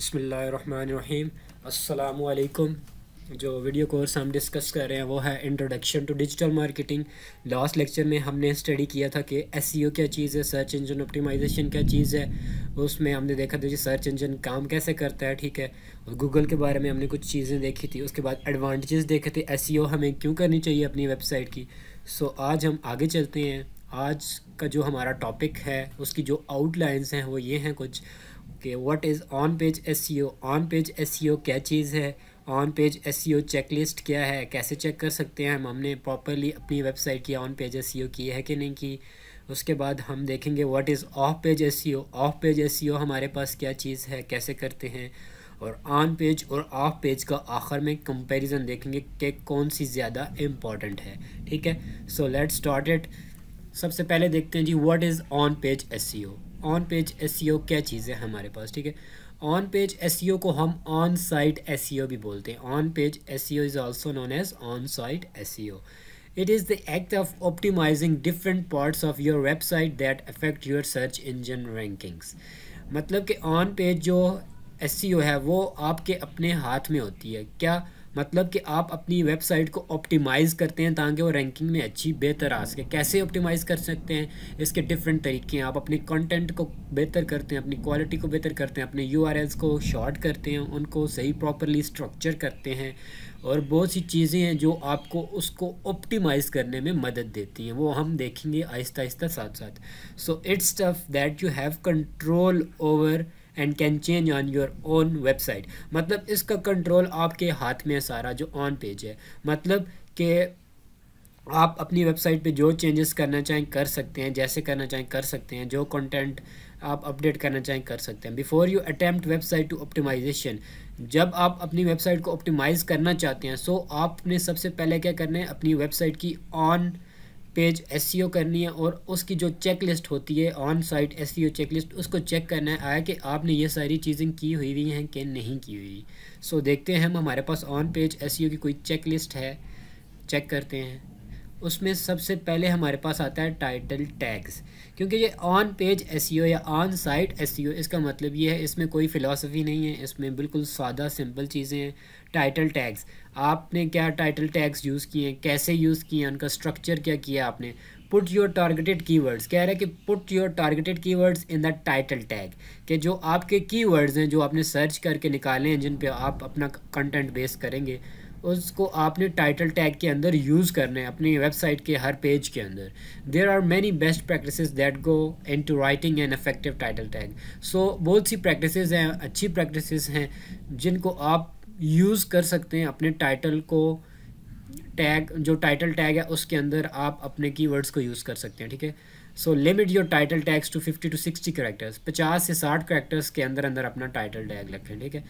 बसमीम अल्लाम जो वीडियो कोर्स हम डिस्कस कर रहे हैं वो है introduction to digital marketing last lecture में हमने स्टडी किया था कि एस e क्या चीज़ है सर्च इंजन ऑप्टिमाइजेशन क्या चीज़ है उसमें हमने देखा था कि सर्च इंजन काम कैसे करता है ठीक है और गूगल के बारे में हमने कुछ चीज़ें देखी थी उसके बाद एडवांटेजेस देखे थे एस e हमें क्यों करनी चाहिए अपनी वेबसाइट की सो so, आज हम आगे चलते हैं आज का जो हमारा टॉपिक है उसकी जो आउटलाइंस हैं वो ये हैं कुछ कि what is on page S on page S क्या चीज़ है ऑन पेज एस चेकलिस्ट क्या है कैसे चेक कर सकते हैं हम हमने प्रॉपरली अपनी वेबसाइट की ऑन पेज एस की है कि नहीं की उसके बाद हम देखेंगे what is off page S off page S हमारे पास क्या चीज़ है कैसे करते हैं और ऑन पेज और ऑफ पेज का आखिर में कंपैरिजन देखेंगे कि कौन सी ज़्यादा इम्पॉर्टेंट है ठीक है सो लेट्स स्टार्ट इट सबसे पहले देखते हैं जी what is on page S on page S क्या चीज़ है हमारे पास ठीक है ऑन पेज एस को हम ऑन साइट एस भी बोलते हैं on page S is also known as on site S it is the act of optimizing different parts of your website that affect your search engine rankings मतलब कि on page जो S e है वो आपके अपने हाथ में होती है क्या मतलब कि आप अपनी वेबसाइट को ऑप्टिमाइज़ करते हैं ताकि वो रैंकिंग में अच्छी बेहतर आ सके कैसे ऑप्टिमाइज़ कर सकते हैं इसके डिफरेंट तरीके हैं आप अपने कंटेंट को बेहतर करते हैं अपनी क्वालिटी को बेहतर करते हैं अपने यू को शॉर्ट करते हैं उनको सही प्रॉपरली स्ट्रक्चर करते हैं और बहुत सी चीज़ें हैं जो आपको उसको ऑप्टिमाइज़ करने में मदद देती हैं वो हम देखेंगे आहिस्ता आहिस्ता साथ साथ so it's tough that you have control over and can change on your own website मतलब इसका कंट्रोल आपके हाथ में है सारा जो ऑन पेज है मतलब कि आप अपनी वेबसाइट पे जो चेंजेस करना चाहें कर सकते हैं जैसे करना चाहें कर सकते हैं जो कंटेंट आप अपडेट करना चाहें कर सकते हैं before you attempt website to optimization जब आप अपनी वेबसाइट को ऑप्टिमाइज़ करना चाहते हैं सो आपने सबसे पहले क्या करना है अपनी वेबसाइट की ऑन पेज एस e करनी है और उसकी जो चेक लिस्ट होती है on site S check list उसको चेक करना है कि आपने ये सारी चीज़ें की हुई हुई हैं कि नहीं की हुई सो देखते हैं हम हमारे पास ऑन पेज एस की कोई चेक लिस्ट है चेक करते हैं उसमें सबसे पहले हमारे पास आता है टाइटल टैग्स क्योंकि ये ऑन पेज एस या ऑन साइट एस इसका मतलब ये है इसमें कोई फ़िलासफ़ी नहीं है इसमें बिल्कुल सादा सिंपल चीज़ें हैं टाइटल टैग्स आपने क्या टाइटल टैग्स यूज़ किए हैं कैसे यूज़ किए हैं उनका स्ट्रक्चर क्या किया आपने put your targeted keywords कह रहे हैं कि put your targeted keywords in the title tag कि जो आपके की वर्ड्स हैं जो आपने सर्च करके निकाले हैं जिन पर आप अपना कंटेंट बेस करेंगे उसको आपने टाइटल टैग के अंदर यूज़ करना है अपनी वेबसाइट के हर पेज के अंदर there are many best practice that go into writing an effective title tag so बहुत सी प्रैक्टिस हैं अच्छी प्रैक्टिस हैं जिनको आप यूज़ कर सकते हैं अपने टाइटल को टैग जो टाइटल टैग है उसके अंदर आप अपने वर्ड्स को यूज़ कर सकते हैं ठीक है so limit your title tags to fifty to sixty characters पचास से साठ करेक्टर्स के अंदर अंदर अपना टाइटल टैग रखें ठीक है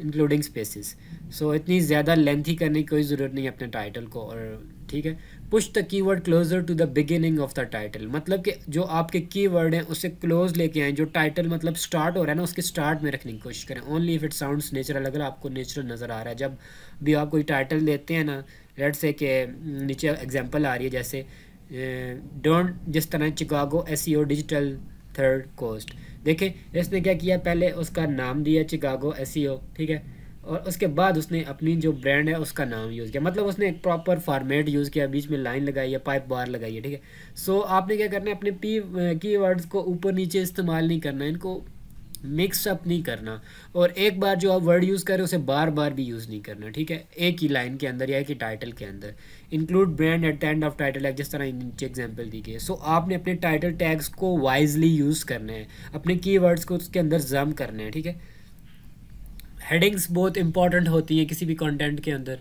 इंक्लूडिंग स्पेसिस सो इतनी ज़्यादा लेंथी करने की कोई ज़रूरत नहीं है अपने टाइटल को और ठीक है push the key word closer to the beginning of the title मतलब कि जो आपके की वर्ड हैं उसे क्लोज लेके आएँ जो टाइटल मतलब स्टार्ट हो रहा है ना उसके स्टार्ट में रखने की कोशिश करें only if it sounds natural अगर आपको नेचुरल नज़र आ रहा है जब भी आप कोई टाइटल देते हैं ना रेड से के नीचे एग्जाम्पल आ रही है जैसे डोंट जिस तरह Chicago's digital third coast देखें इसने क्या किया पहले उसका नाम दिया चिकागो एस e ठीक है और उसके बाद उसने अपनी जो ब्रांड है उसका नाम यूज़ किया मतलब उसने एक प्रॉपर फॉर्मेट यूज़ किया बीच में लाइन लगाई है पाइप बार लगाई है ठीक है सो आपने क्या करना है अपने पी की वर्ड्स को ऊपर नीचे इस्तेमाल नहीं करना है इनको मिक्सअप नहीं करना और एक बार जो आप वर्ड यूज़ करें उसे बार बार भी यूज़ नहीं करना ठीक है एक ही लाइन के अंदर या एक ही टाइटल के अंदर include brand at the end of title है जिस तरह नीचे एग्जांपल दी गई सो आपने अपने टाइटल टैग्स को वाइजली यूज़ करने हैं अपने वर्ड्स को उसके अंदर जम करने हैं ठीक है हेडिंग्स बहुत इंपॉर्टेंट होती हैं किसी भी कंटेंट के अंदर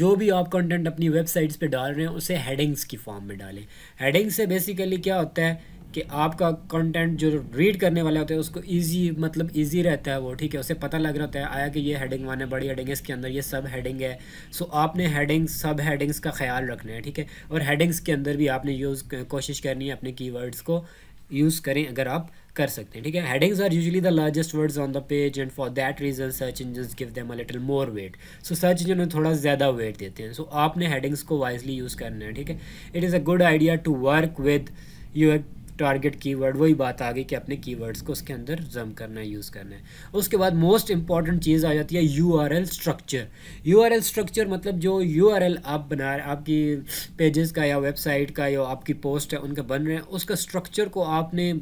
जो भी आप कंटेंट अपनी वेबसाइट्स पे डाल रहे हैं उसे हेडिंग्स की फॉर्म में डालें हेडिंग्स से बेसिकली क्या होता है कि आपका कंटेंट जो रीड करने वाला होता है उसको इजी मतलब इजी रहता है वो ठीक है उसे पता लग रहा होता है आया कि ये हेडिंग वन है बड़ी हेडिंग है इसके अंदर ये सब हेडिंग है सो आपने हेडिंग सब हेडिंग्स का ख्याल रखना है ठीक है और हेडिंग्स के अंदर भी आपने यूज़ कोशिश करनी है अपने की को यूज़ करें अगर आप कर सकते हैं ठीक है headings are usually the largest words on the page and for that reason search engine give them a little more weight so search engine में थोड़ा ज़्यादा वेट देते हैं सो so, आपने हेडिंग्स को वाइजली यूज़ करना है ठीक है it is a good idea to work with your target keyword वही बात आ गई कि अपने कीवर्ड्स को उसके अंदर जम करना है यूज़ करना है उसके बाद मोस्ट इंपॉर्टेंट चीज़ आ जाती है यूआरएल स्ट्रक्चर यूआरएल स्ट्रक्चर मतलब जो यूआरएल आप बना रहे आपकी पेजेस का या वेबसाइट का या आपकी पोस्ट है उनका बन रहे हैं उसका स्ट्रक्चर को आपने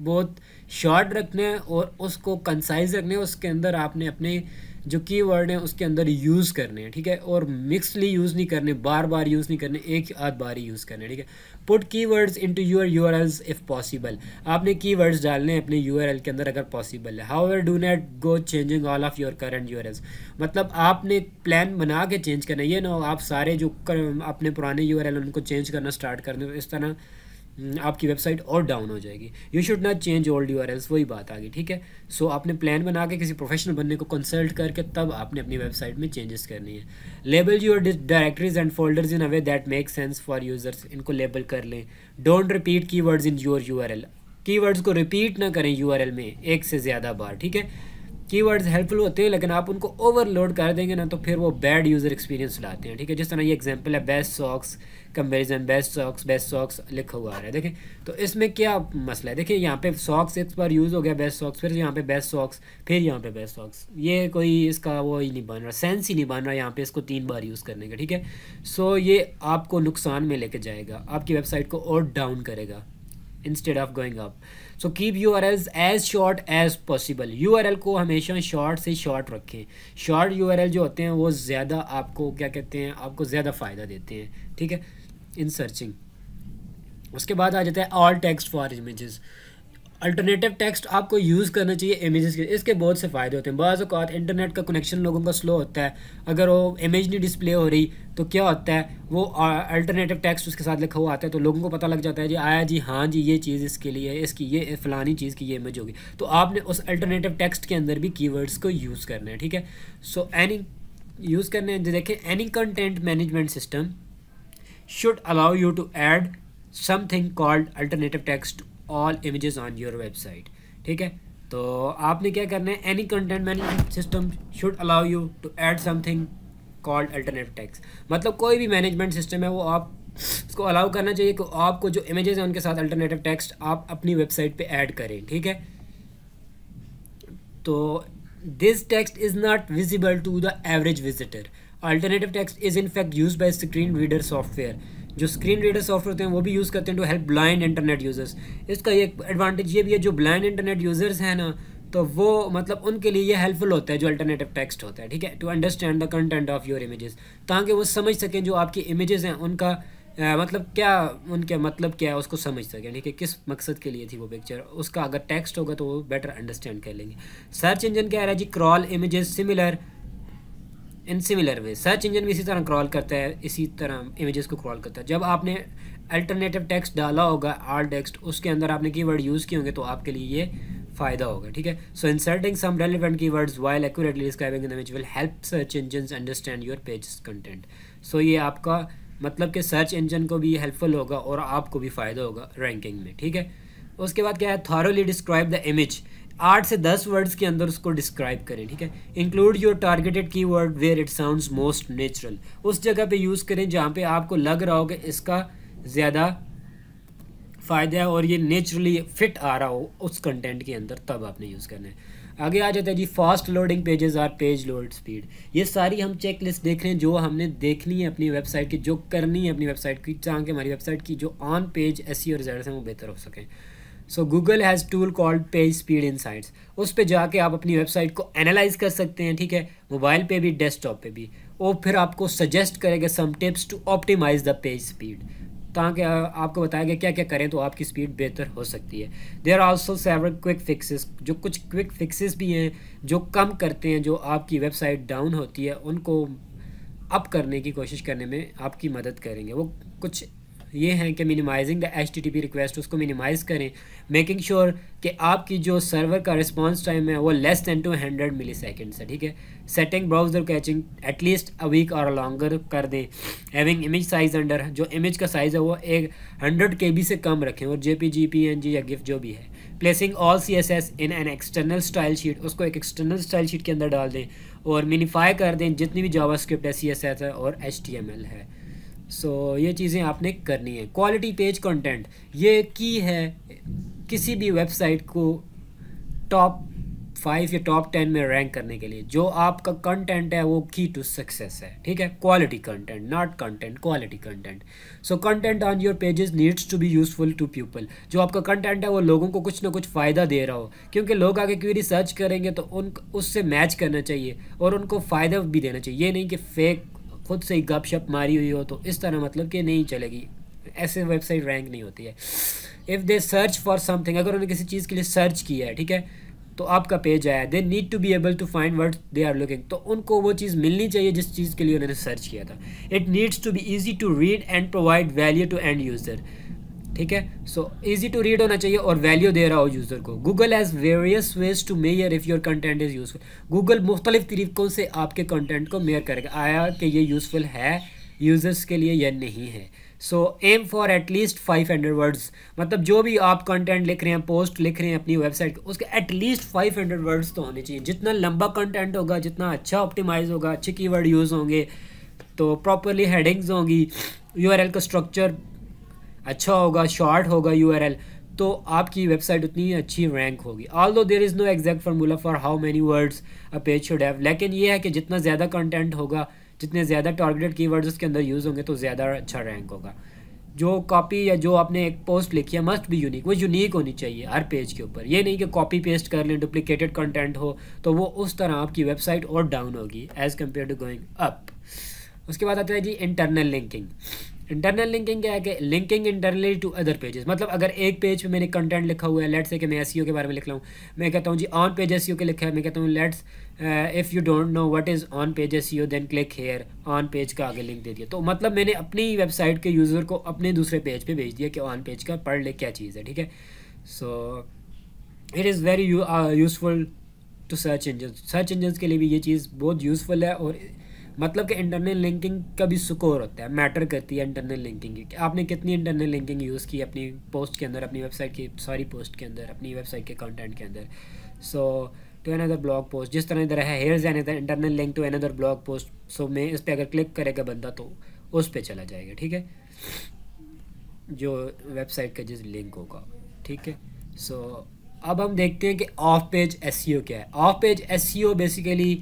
बहुत शॉर्ट रखना है और उसको कंसाइज रखना है उसके अंदर आपने अपने जो की वर्ड हैं उसके अंदर यूज़ करने हैं ठीक है और मिक्सली यूज़ नहीं करने बार बार यूज़ नहीं करने एक आध बार ही यूज़ करने ठीक है put keywords to your URLs if possible आपने की वर्ड्स डालने अपने यू आर एल के अंदर अगर पॉसिबल है however do not go changing all of your current URLs मतलब आपने प्लान बना के चेंज करना ये ना आप सारे जो कर, अपने पुराने यू आर एल उनको चेंज करना स्टार्ट कर दो इस तरह हम्म, आपकी वेबसाइट और डाउन हो जाएगी you should not change old URLs वही बात आ गई ठीक है सो so, आपने प्लान बना के किसी प्रोफेशनल बनने को कंसल्ट करके तब आपने अपनी वेबसाइट में चेंजेस करनी है label your directories and folders in a way that make sense for users इनको लेबल कर लें डोंट रिपीट की इन योर यू आर की को रिपीट ना करें यू में एक से ज़्यादा बार ठीक है कीवर्ड्स हेल्पफुल होते हैं लेकिन आप उनको ओवरलोड कर देंगे ना तो फिर वो बैड यूज़र एक्सपीरियंस लाते हैं ठीक है जिस तरह ये एग्जांपल है best socks comparison best socks best socks लिखा हुआ आ रहा है देखें तो इसमें क्या मसला है देखिए यहाँ पे सॉक्स एक बार यूज़ हो गया बेस्ट सॉक्स फिर यहाँ पे बेस्ट सॉक्स फिर यहाँ पे बेस्ट सॉक्स ये कोई इसका वो ही नहीं बन रहा सेंस ही नहीं बन रहा यहाँ पे इसको तीन बार यूज़ करने का ठीक है सो ये आपको नुकसान में लेके जाएगा आपकी वेबसाइट को और डाउन करेगा instead of going up so keep URL as short as possible URL को हमेशा शॉर्ट से शॉर्ट रखें शॉर्ट यू आर एल जो होते हैं वो ज़्यादा आपको क्या कहते हैं आपको ज़्यादा फ़ायदा देते हैं ठीक है इन सर्चिंग उसके बाद आ जाता है all text for images alternative text आपको यूज़ करना चाहिए इमेजेस के इसके बहुत से फ़ायदे होते हैं बाज़ात इंटरनेट का कनेक्शन लोगों का स्लो होता है अगर वो इमेज नहीं डिस्प्ले हो रही तो क्या होता है वो अल्टरनेटिव टेक्स्ट उसके साथ लिखा हुआ आता है तो लोगों को पता लग जाता है जी आया जी हाँ जी ये चीज़ इसके लिए है इसकी ये फ़लानी चीज़ की ये इमेज होगी तो आपने उस अल्टरनेटिव टेक्स्ट के अंदर भी कीवर्ड्स को यूज़ करना है ठीक है सो एनी यूज़ करने देखें any content management system should allow you to add something called alternative text all images on your website ठीक है तो आपने क्या करना है any content management system should allow you to add something called alternate text मतलब कोई भी मैनेजमेंट सिस्टम है वो आप उसको अलाउ करना चाहिए कि आपको जो इमेजेस हैं उनके साथ अल्टरनेटिव टेक्स्ट आप अपनी वेबसाइट पे ऐड करें ठीक है तो this text is not visible to the average visitor alternative text is in fact use by screen reader software जो स्क्रीन रीडर सॉफ्टवेयर होते हैं वो भी यूज़ करते हैं to help blind internet users इसका एक एडवांटेज ये भी है जो ब्लाइंड इंटरनेट यूज़र्स हैं ना तो वो मतलब उनके लिए ये हेल्पफुल होता है जो अल्टरनेटिव टेक्स्ट होता है ठीक है to understand the content of your images ताकि वो समझ सकें जो आपकी इमेजेस हैं उनका आ, मतलब क्या उनके मतलब क्या है उसको समझ सकें ठीक है किस मकसद के लिए थी वो पिक्चर उसका अगर टेक्स्ट होगा तो वो बेटर अंडरस्टैंड कर लेंगे सर्च इंजन क्या रहा है जी crawl images similar in similar way search engine भी इसी तरह क्रॉल करता है इसी तरह इमेजेस को क्रॉल करता है जब आपने अल्टरनेटिव टेक्स्ट डाला होगा आर टेक्स्ट उसके अंदर आपने कीवर्ड यूज़ किए होंगे तो आपके लिए ये फ़ायदा होगा ठीक है so inserting some relevant key words while accurately describing in image will help search engine understand your page content so ये आपका मतलब कि सर्च इंजन को भी हेल्पफुल होगा और आपको भी फ़ायदा होगा रैंकिंग में ठीक है उसके बाद क्या है थॉरली डिस्क्राइब द इमेज आठ से दस वर्ड्स के अंदर उसको डिस्क्राइब करें ठीक है include your targeted key word where it sound most natural उस जगह पे यूज़ करें जहाँ पे आपको लग रहा हो कि इसका ज़्यादा फ़ायदा है और ये नेचुरली फिट आ रहा हो उस कंटेंट के अंदर तब आपने यूज़ करना है आगे आ जाता है जी fast loading pages or page load speed ये सारी हम चेक लिस्ट देख रहे हैं जो हमने देखनी है अपनी वेबसाइट की जो करनी है अपनी वेबसाइट की जहाँ हमारी वेबसाइट की जो ऑन पेज ऐसी और ज्यादा से वो बेहतर हो सकें so Google has tool called page speed sites उस पर जाके आप अपनी वेबसाइट को एनालाइज कर सकते हैं ठीक है मोबाइल पे भी डेस्कटॉप पे भी और फिर आपको सजेस्ट करेगा some tips to optimize the page speed ताकि आपको बताया गया क्या क्या करें तो आपकी स्पीड बेहतर हो सकती है there also several quick fixes जो कुछ क्विक फिक्सेस भी हैं जो कम करते हैं जो आपकी वेबसाइट डाउन होती है उनको अप करने की कोशिश करने में आपकी मदद करेंगे वो कुछ ये हैं कि minimizing the H T T P request उसको मिनिमाइज़ करें मेकिंग श्योर कि आपकी जो सर्वर का रिस्पांस टाइम है वो less than two hundred milliseconds है ठीक है setting browser caching at least a week और लॉन्गर कर दें हैविंग इमेज साइज अंडर जो इमेज का साइज़ है वो एक हंड्रेड के बी से कम रखें और J P G P N G या गिफ्ट जो भी है placing all C S S in an external style sheet उसको एक एक्सटर्नल स्टाइल शीट के अंदर डाल दें और मिनीफाई कर दें जितनी भी जावा स्क्रिप्ट है सी एस एस है और एच टी एम एल है सो so, ये चीज़ें आपने करनी है क्वालिटी पेज कंटेंट ये की है किसी भी वेबसाइट को टॉप फाइव या टॉप टेन में रैंक करने के लिए जो आपका कंटेंट है वो की टू सक्सेस है ठीक है quality content not content quality content so content on your pages needs to be useful to people जो आपका कंटेंट है वो लोगों को कुछ ना कुछ फ़ायदा दे रहा हो क्योंकि लोग आगे क्वेरी सर्च करेंगे तो उन उससे मैच करना चाहिए और उनको फ़ायदा भी देना चाहिए ये नहीं कि फेक खुद से ही गप शप मारी हुई हो तो इस तरह मतलब कि नहीं चलेगी ऐसे वेबसाइट रैंक नहीं होती है if they search for something अगर उन्होंने किसी चीज़ के लिए सर्च किया है ठीक है तो आपका पेज आया they need to be able to find word they are looking तो उनको वो चीज़ मिलनी चाहिए जिस चीज़ के लिए उन्होंने सर्च किया था it needs to be easy to read and provide value to end user ठीक है सो इजी टू रीड होना चाहिए और वैल्यू दे रहा हो यूज़र को Google has various ways to measure if your content is useful Google मुख्तलिफ तरीक़ों से आपके कंटेंट को मेयर करेगा आया कि ये यूज़फुल है यूज़र्स के लिए या नहीं है so aim for at least five hundred words मतलब जो भी आप कंटेंट लिख रहे हैं पोस्ट लिख रहे हैं अपनी वेबसाइट उसके एटलीस्ट फाइव हंड्रेड वर्ड्स तो होने चाहिए जितना लंबा कंटेंट होगा जितना अच्छा ऑप्टिमाइज होगा अच्छे की वर्ड यूज़ होंगे तो प्रॉपरली हेडिंग्स होंगी एल का स्ट्रक्चर अच्छा होगा शॉर्ट होगा यू तो आपकी वेबसाइट उतनी अच्छी रैंक होगी although there is no exact formula for how many words a page should have लेकिन ये है कि जितना ज़्यादा कंटेंट होगा जितने ज़्यादा टारगेटेड कीवर्ड्स उसके अंदर यूज़ होंगे तो ज़्यादा अच्छा रैंक होगा जो कॉपी या जो आपने एक पोस्ट लिखी है मस्ट भी यूनिक वो यूनिक होनी चाहिए हर पेज के ऊपर ये नहीं कि कॉपी पेस्ट कर लें डुप्लिकेटेड कंटेंट हो तो वो उस तरह आपकी वेबसाइट और डाउन होगी as compare to going up उसके बाद आता है जी इंटरनल लिंकिंग इंटरनल लिंकिंग क्या है कि linking internally to other pages मतलब अगर एक पेज पे मैंने कंटेंट लिखा हुआ है लेट्स से कि मैं एस e के बारे में लिख रहा हूँ मैं कहता हूँ जी ऑन पेज एस के लिखा है मैं कहता हूँ let's if you don't know what is on page S then click here on page का आगे लिंक दे दिया तो मतलब मैंने अपनी वेबसाइट के यूज़र को अपने दूसरे पेज पर पे भेज दिया कि ऑन पेज का पढ़ लिख क्या चीज़ है ठीक है so it is very useful to search engine search engine के लिए भी ये चीज़ बहुत यूज़फुल है और मतलब कि इंटरनल लिंकिंग का भी स्कोर होता है मैटर करती है इंटरनल लिंकिंग की आपने कितनी इंटरनल लिंकिंग यूज़ की अपनी पोस्ट के अंदर अपनी वेबसाइट की सॉरी पोस्ट के अंदर अपनी वेबसाइट के कंटेंट के अंदर so to another blog post जिस तरह इधर है हेयर्स एन इधर internal link to another blog post so मैं इस पर अगर क्लिक करेगा बंदा तो उस पर चला जाएगा ठीक है जो वेबसाइट का जिस लिंक होगा ठीक है सो अब हम देखते हैं कि ऑफ पेज एस क्या है off page S basically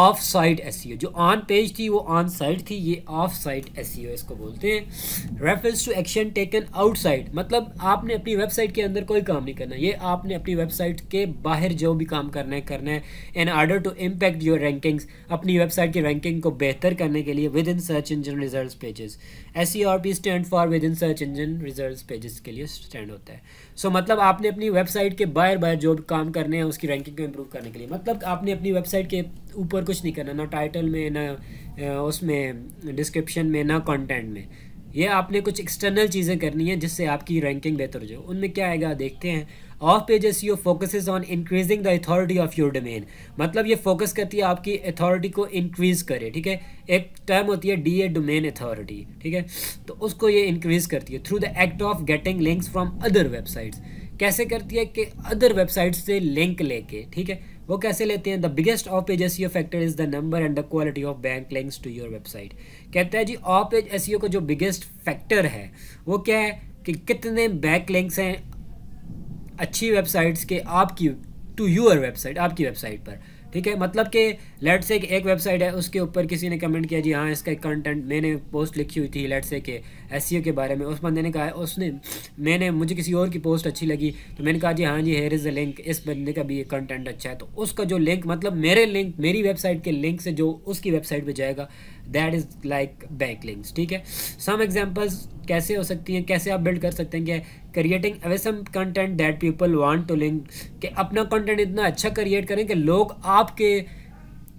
off site S जो ऑन पेज थी वो ऑन साइट थी ये ऑफ साइट एस इसको बोलते हैं reference to action taken outside मतलब आपने अपनी वेबसाइट के अंदर कोई काम नहीं करना ये आपने अपनी वेबसाइट के बाहर जो भी काम करना है करना है in order to impact your rankings अपनी वेबसाइट की रैंकिंग को बेहतर करने के लिए within search engine result pages S P stand for within search engine result pages के लिए स्टैंड होता है सो so, मतलब आपने अपनी वेबसाइट के बाहर बाहर जो काम करने हैं उसकी रैंकिंग को इम्प्रूव करने के लिए मतलब आपने अपनी वेबसाइट के ऊपर ऊपर कुछ नहीं करना ना टाइटल में ना उसमें डिस्क्रिप्शन में ना कंटेंट में ये आपने कुछ एक्सटर्नल चीज़ें करनी है जिससे आपकी रैंकिंग बेहतर हो जाए उनमें क्या आएगा देखते हैं off page SEO focuses on increasing the authority of your domain मतलब ये फोकस करती है आपकी अथॉरिटी को इंक्रीज़ करे ठीक है एक टर्म होती है डी ए डोमेन अथॉरिटी ठीक है तो उसको ये इंक्रीज़ करती है through the act of getting links from other websites कैसे करती है कि अदर वेबसाइट्स से लिंक लेके ठीक है वो कैसे लेते हैं the biggest off page S factor is the number and the quality of back links to your website कहते हैं जी ऑफ पेज एस का जो बिगेस्ट फैक्टर है वो क्या है कि कितने बैक लिंक्स हैं अच्छी वेबसाइट्स के आपकी टू योर वेबसाइट आपकी वेबसाइट पर ठीक है मतलब कि लेट से एक वेबसाइट है उसके ऊपर किसी ने कमेंट किया जी हाँ इसका कंटेंट मैंने पोस्ट लिखी हुई थी लेट से के एस के बारे में उस बंदे ने कहा उसने मैंने मुझे किसी और की पोस्ट अच्छी लगी तो मैंने कहा जी हाँ जी हेयर इज़ द लिंक इस बंदे का भी ये कंटेंट अच्छा है तो उसका जो लिंक मतलब मेरे लिंक मेरी वेबसाइट के लिंक से जो उसकी वेबसाइट पर जाएगा दैट इज़ लाइक बैकलिंग्स ठीक है सम एग्जाम्पल्स कैसे हो सकती हैं कैसे आप बिल्ड कर सकते हैं कि creating some content that people want to link कि अपना कंटेंट इतना अच्छा क्रिएट करें कि लोग आपके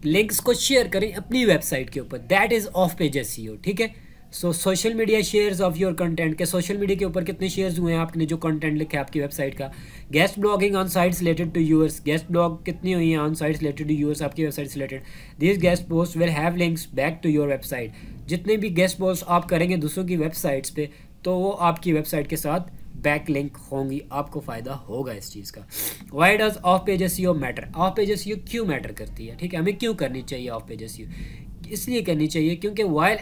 लिंक्स को शेयर करें अपनी वेबसाइट के ऊपर that is off page S ठीक है so social media shares of your content के सोशल मीडिया के ऊपर कितने शेयर्स हुए हैं आपने जो कंटेंट लिखा है आपकी वेबसाइट का guest blogging on sites related to yours guest blog कितनी हुई हैं on sites related to yours आपकी वेबसाइट से related this guest post will have links back to your website जितने भी गेस्ट पोस्ट आप करेंगे दूसरों की वेबसाइट्स पर तो वो आपकी वेबसाइट के साथ बैक लिंक होंगी आपको फ़ायदा होगा इस चीज़ का why does off page S matter off page S क्यों मैटर करती है ठीक है हमें क्यों करनी चाहिए ऑफ पेज एस इसलिए करनी चाहिए क्योंकि वाइल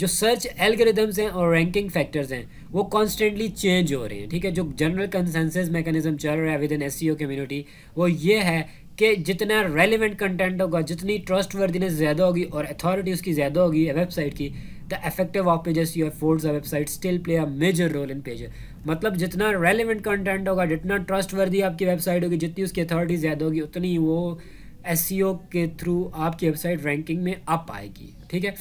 जो सर्च एल्गोरिदम्स हैं और रैंकिंग फैक्टर्स हैं वो कॉन्स्टेंटली चेंज हो रहे हैं ठीक है जो जनरल कंसेंसस मैकेनिज्म चल रहा है विद इन एस कम्युनिटी वो ये है कि जितना रेलिवेंट कंटेंट होगा जितनी ट्रस्ट वर्दीनेस ज़्यादा होगी और अथॉरिटी उसकी ज़्यादा होगी वेबसाइट की the effective off pages you force website still play a major role in page मतलब जितना रेलिवेंट कंटेंट होगा जितना ट्रस्ट वर्दी आपकी वेबसाइट होगी जितनी उसकी अथॉरिटी ज़्यादा होगी उतनी वो एस e के थ्रू आपकी वेबसाइट रैंकिंग में अप आएगी ठीक है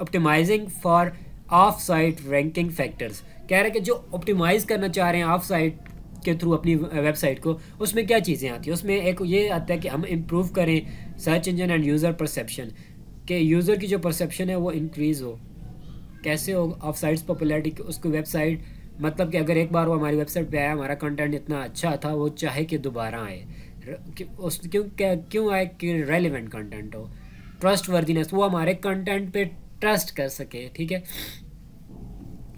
optimizing for off site ranking factors कह रहे हैं कि जो ऑप्टिमाइज़ करना चाह रहे हैं ऑफ साइट के थ्रू अपनी वेबसाइट को उसमें क्या चीज़ें आती हैं उसमें एक ये आता है कि हम इम्प्रूव करें search engine and user perception के यूज़र की जो परसेप्शन है वो इंक्रीज़ हो कैसे हो ऑफ साइट्स पॉपुलरिटी उसको वेबसाइट मतलब कि अगर एक बार वो हमारी वेबसाइट पे आया हमारा कंटेंट इतना अच्छा था वो चाहे कि दोबारा आए उस क्यों क्यों आए कि रेलिवेंट कंटेंट हो ट्रस्ट वर्दीनेस वो हमारे कंटेंट पे ट्रस्ट कर सके ठीक है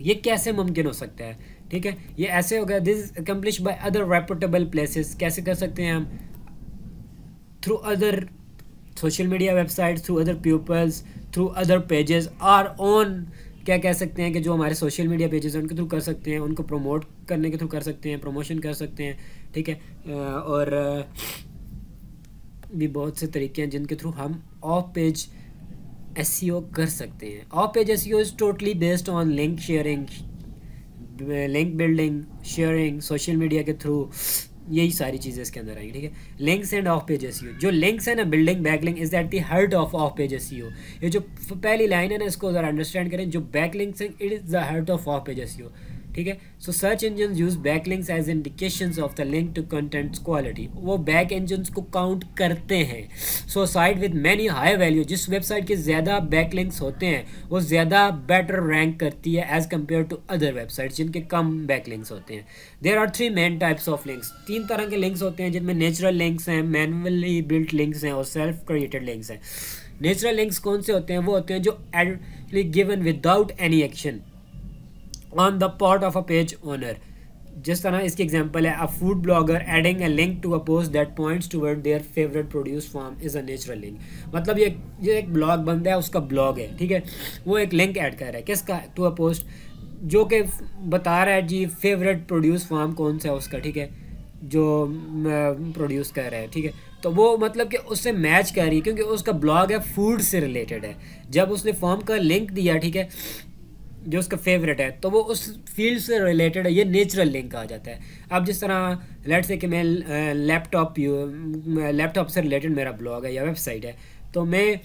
ये कैसे मुमकिन हो सकता है ठीक है ये ऐसे हो गया this accomplish by other reputable places कैसे कर सकते हैं हम through other social media website through other peoples through other pages are on क्या कह सकते हैं कि जो हमारे सोशल मीडिया पेजेस हैं उनके थ्रू कर सकते हैं उनको प्रमोट करने के थ्रू कर सकते हैं प्रमोशन कर सकते हैं ठीक है और भी बहुत से तरीके हैं जिनके थ्रू हम ऑफ पेज एस e कर सकते हैं off page S is totally based on link sharing link building sharing social media के थ्रू यही सारी चीज़ें इसके अंदर आएंगी ठीक है links and off page S जो लिंक्स है ना building link is that the heart of off page S ये जो पहली लाइन है ना इसको अगर अंडरस्टैंड करें जो बैक लिंक्स हैं it is the heart of off page S ठीक है so search engine use back links as indication of the link to contents quality वो बैक इंजन को काउंट करते हैं so site with many high value जिस website के ज़्यादा back links होते हैं वो ज़्यादा बेटर रैंक करती है as compare to other website जिनके कम बैक लिंक्स होते हैं there are three main types of links तीन तरह के लिंक्स होते हैं जिनमें नेचुरल लिंक्स हैं मैनुअली बिल्ट लिंक्स हैं और सेल्फ क्रिएटेड लिंक्स हैं नेचुरल लिंक्स कौन से होते हैं वो होते हैं जो editorially given without any action on the part of a page owner जिस तरह इसकी एग्जाम्पल है a food blogger adding a link to a post that points word their favourite produce form is a natural link मतलब ये ये एक blog बंदा है उसका ब्लॉग है ठीक है वो एक लिंक ऐड कर रहा है किसका टू अ पोस्ट जो कि बता रहा है जी फेवरेट प्रोड्यूस फॉर्म कौन सा है उसका ठीक है जो प्रोड्यूस कर रहा है ठीक है तो वो मतलब कि उससे मैच कर रही है क्योंकि उसका ब्लॉग है फूड से रिलेटेड है जब उसने फॉर्म का लिंक दिया ठीक है जो उसका फेवरेट है तो वो उस फील्ड से रिलेटेड है ये नेचुरल लिंक कहा जाता है अब जिस तरह लेट्स से कि मैं लैपटॉप लैपटॉप से रिलेटेड मेरा ब्लॉग है या वेबसाइट है तो मैं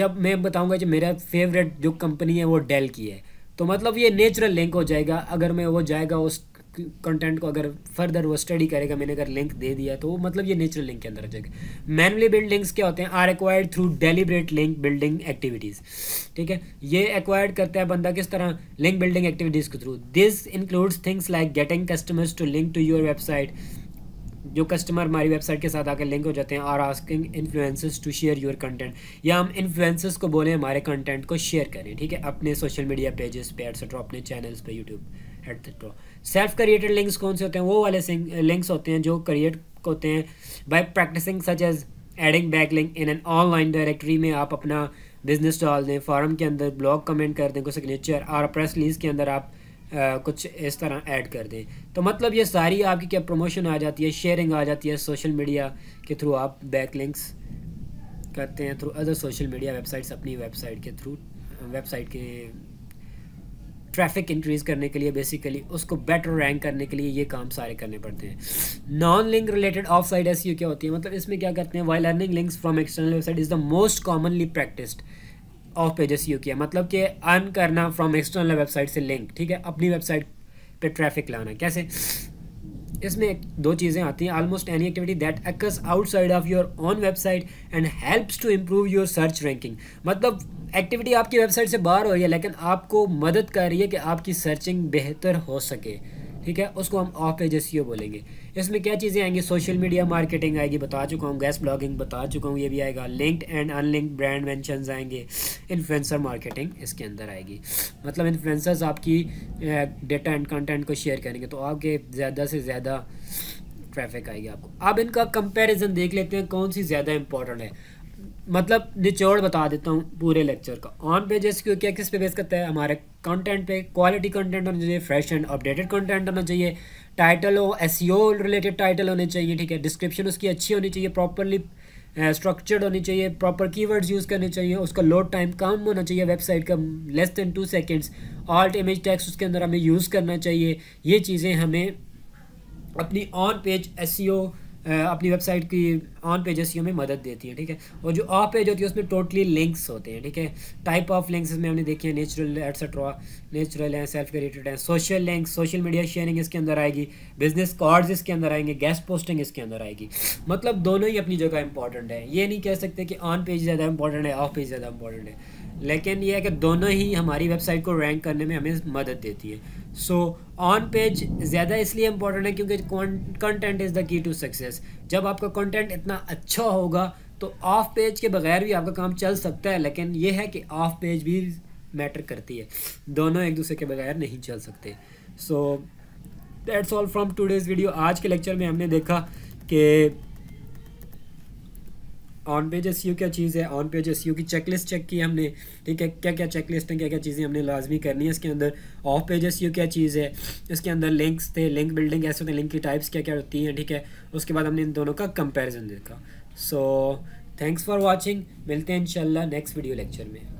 जब मैं बताऊंगा कि मेरा फेवरेट जो कंपनी है वो डेल की है तो मतलब ये नेचुरल लिंक हो जाएगा अगर मैं वो जाएगा उस कंटेंट को अगर फर्दर वो स्टडी करेगा मैंने अगर लिंक दे दिया तो मतलब ये नेचुरल लिंक के अंदर आ जाएगा मैनुअली बिल्ड लिंक्स क्या होते हैं are acquired through deliberate link building activities ठीक है ये एक्वायर्ड करता है बंदा किस तरह लिंक बिल्डिंग एक्टिविटीज़ के through this includes things like getting customers to link to your website जो कस्टमर हमारी वेबसाइट के साथ आकर लिंक हो जाते हैं और asking influencers to share your content या हम इन्फ्लुएंसर्स को बोलें हमारे कंटेंट को शेयर करें ठीक है अपने सोशल मीडिया पेजेस पे एट्सेट्रा अपने चैनल्स पे YouTube etcetera self created links कौन से होते हैं वो वाले लिंक्स होते हैं जो क्रिएट होते हैं by practising such as adding back link in an online directory में आप अपना बिजनेस डाल दें फॉरम के अंदर ब्लॉग कमेंट कर दें कोई सिग्नेचर और प्रेस लीज के अंदर आप आ, कुछ इस तरह ऐड कर दें तो मतलब ये सारी आपकी क्या प्रमोशन आ जाती है शेयरिंग आ जाती है सोशल मीडिया के थ्रू आप बैक लिंक्स करते हैं through other social media websites अपनी वेबसाइट के थ्रू वेबसाइट के ट्रैफिक इंक्रीज़ करने के लिए बेसिकली उसको बेटर रैंक करने के लिए ये काम सारे करने पड़ते हैं non link related off site S क्या होती है मतलब इसमें क्या करते हैं why learning links from external website is the most commonly practised off SEO किया मतलब कि अर्न करना फ्रॉम एक्सटर्नल वेबसाइट से लिंक ठीक है अपनी वेबसाइट पे ट्रैफिक लाना कैसे इसमें दो चीज़ें आती हैं almost any activity that occurs outside of your on website and helps to improve your search ranking मतलब एक्टिविटी आपकी वेबसाइट से बाहर हो रही है लेकिन आपको मदद कर रही है कि आपकी सर्चिंग बेहतर हो सके ठीक है उसको हम ऑफ पेज एस बोलेंगे इसमें क्या चीज़ें आएंगी सोशल मीडिया मार्केटिंग आएगी बता चुका हूँ गैस ब्लॉगिंग बता चुका हूँ ये भी आएगा linked and unlinked brand mention आएंगे इन्फ्लुएंसर मार्केटिंग इसके अंदर आएगी मतलब इन्फ्लुएंसर्स आपकी डेटा एंड कंटेंट को शेयर करेंगे तो आपके ज़्यादा से ज़्यादा ट्रैफिक आएगी आपको अब इनका कंपेरिजन देख लेते हैं कौन सी ज़्यादा इंपॉर्टेंट है मतलब निचोड़ बता देता हूँ पूरे लेक्चर का ऑन पेज एस क्यू क्या किस पे बेस करता है हमारे कंटेंट पे क्वालिटी कंटेंट होना चाहिए फ्रेश एंड अपडेटेड कंटेंट होना चाहिए टाइटल हो एस रिलेटेड टाइटल होने चाहिए ठीक है डिस्क्रिप्शन उसकी अच्छी होनी चाहिए प्रॉपरली स्ट्रक्चर्ड होनी चाहिए प्रॉपर कीवर्ड्स यूज़ करने चाहिए उसका लोड टाइम कम होना चाहिए वेबसाइट का less than two seconds alt image tags उसके अंदर हमें यूज़ करना चाहिए ये चीज़ें हमें अपनी ऑन पेज एस अपनी वेबसाइट की ऑन पेजेस की हमें मदद देती है ठीक है और जो ऑफ पेज होती है उसमें टोटली लिंक्स होते हैं ठीक है टाइप ऑफ लिंक्स में हमने देखे हैं नेचुरल एट्सट्रा नेचुरल हैं सेल्फ क्रिएटेड हैं social links social media sharing इसके अंदर आएगी बिजनेस कार्ड्स इसके अंदर आएंगे गैस पोस्टिंग इसके अंदर आएगी मतलब दोनों ही अपनी जगह इंपॉर्टेंट है ये नहीं कह सकते कि ऑन पेज ज़्यादा इंपॉर्टेंट है ऑफ पेज ज़्यादा इंपॉर्टेंट है लेकिन यह है कि दोनों ही हमारी वेबसाइट को रैंक करने में हमें मदद देती है सो ऑन पेज ज़्यादा इसलिए इम्पोर्टेंट है क्योंकि content is the key to success जब आपका कंटेंट इतना अच्छा होगा तो ऑफ पेज के बगैर भी आपका काम चल सकता है लेकिन ये है कि ऑफ पेज भी मैटर करती है दोनों एक दूसरे के बगैर नहीं चल सकते so that's all from today's video आज के लेक्चर में हमने देखा कि ऑन पेज एस क्या चीज़ है ऑन पेज एस की चेकलिस्ट चेक की हमने ठीक है क्या क्या चेकलिस्ट हैं क्या क्या चीज़ें हमने लाजमी करनी है इसके अंदर ऑफ पेज एस क्या चीज़ है इसके अंदर लिंक्स थे लिंक बिल्डिंग ऐसे होते हैं लिंक की टाइप्स क्या क्या होती हैं ठीक है उसके बाद हमने इन दोनों का कंपेरिजन देखा सो थैंक्स फॉर वॉचिंग मिलते हैं इन नेक्स्ट वीडियो लेक्चर में